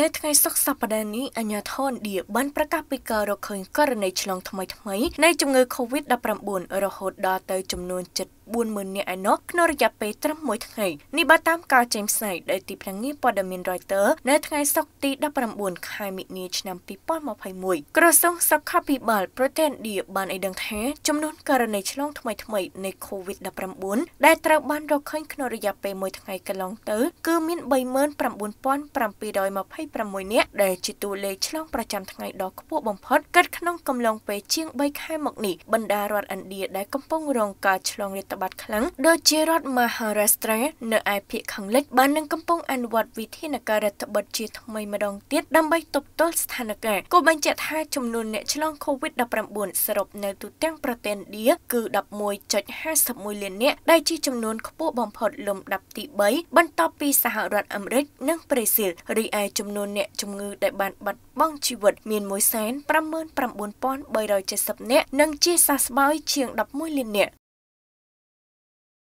នៅថ្ងៃសុក្រសប្តាហ៍នេះអាជ្ញាធរឥណ្ឌាបានប្រកាសពីការរកឃើញករណីឆ្លងថ្មីថ្មីនៃជំងឺ Covid-19 រហូតដល់ទៅចំនួន7 40,000នាក់ឯណោះក្នុងរយៈពេលត្រឹម1ថ្ងៃនេះបើតាមការចេញផ្សាយដោយទីភ្នាក់ងារព័ត៌មាន Reuters នៅថ្ងៃសុក្រទី19ខែមិនិនាឆ្នាំ2021ក្រសួងសុខាភិបាល ប្រទេសឥណ្ឌាបានឲ្យដឹងថាចំនួនករណីឆ្លងថ្មីថ្មីនៃ COVID-19 ដែលត្រូវបានរកឃើញក្នុងរយៈពេល1ថ្ងៃកន្លងទៅគឺមាន39,726នាក់ដែលជាតួលេខឆ្លងប្រចាំថ្ងៃដ៏ខ្ពស់បំផុតកើតក្នុងកំឡុងពេលជាង3ខែមកនេះបណ្ដារដ្ឋឥណ្ឌាដែលកំពុងរងការឆ្លងរាតត្បាតបត្តិខ្លាំងដូចជារដ្ឋ Maharashtra នៅឯភាគខាងលិចបាននឹងកំពុងអនុវត្តវិធានការរដ្ឋបិទជាថ្មីម្ដងទៀតដើម្បីទប់ទល់ស្ថានភាពក៏បញ្ជាក់ថាចំនួនអ្នកឆ្លង COVID-19 សរុបនៅទូទាំងប្រទេសឥណ្ឌាគឺ11.51លាននាក់ដែលជាចំនួនខ្ពស់បំផុតលំដាប់ទី3បន្ទាប់ពីសហរដ្ឋអាមេរិកនិងប្រេស៊ីលរីឯចំនួនអ្នកជំងឺ ដែលបានបាត់បង់ជីវិតមាន159,370នាក់និងជាសះស្បើយជាង11លាននាក់